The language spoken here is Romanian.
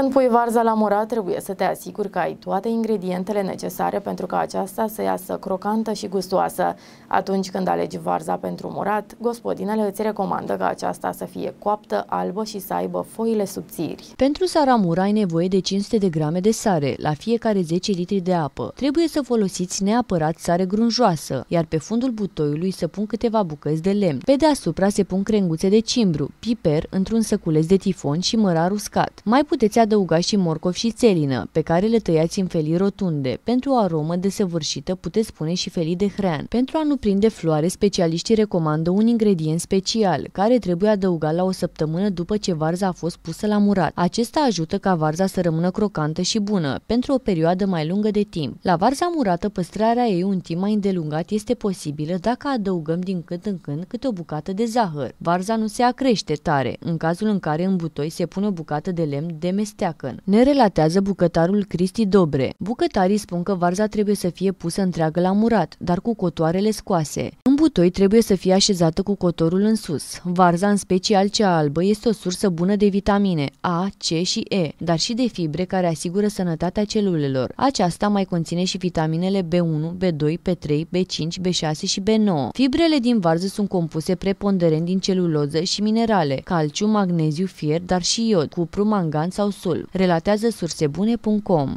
Când pui varza la murat, trebuie să te asiguri că ai toate ingredientele necesare pentru ca aceasta să iasă crocantă și gustoasă. Atunci când alegi varza pentru murat, gospodinele îți recomandă ca aceasta să fie coaptă, albă și să aibă foile subțiri. Pentru saramura ai nevoie de 500 de grame de sare la fiecare 10 litri de apă. Trebuie să folosiți neapărat sare grunjoasă, iar pe fundul butoiului să pun câteva bucăți de lemn. Pe deasupra se pun crenguțe de cimbru, piper într-un săculeț de tifon și mărar uscat. Mai puteți adăugați și morcov și țelină, pe care le tăiați în felii rotunde. Pentru o aromă desăvârșită puteți pune și felii de hrean. Pentru a nu prinde floare, specialiștii recomandă un ingredient special, care trebuie adăugat la o săptămână după ce varza a fost pusă la murat. Acesta ajută ca varza să rămână crocantă și bună, pentru o perioadă mai lungă de timp. La varza murată, păstrarea ei un timp mai îndelungat este posibilă dacă adăugăm din când în când câte o bucată de zahăr. Varza nu se acrește tare, în cazul în care în butoi se pune o bucată de lemn demestec Steacăn. Ne relatează bucătarul Cristi Dobre. Bucătarii spun că varza trebuie să fie pusă întreagă la murat, dar cu cotoarele scoase. În butoi trebuie să fie așezată cu cotorul în sus. Varza, în special cea albă, este o sursă bună de vitamine A, C și E, dar și de fibre care asigură sănătatea celulelor. Aceasta mai conține și vitaminele B1, B2, B3, B5, B6 și B9. Fibrele din varză sunt compuse preponderent din celuloză și minerale, calciu, magneziu, fier, dar și iod, cupru, mangan sau produsul, relatează sursebune.com.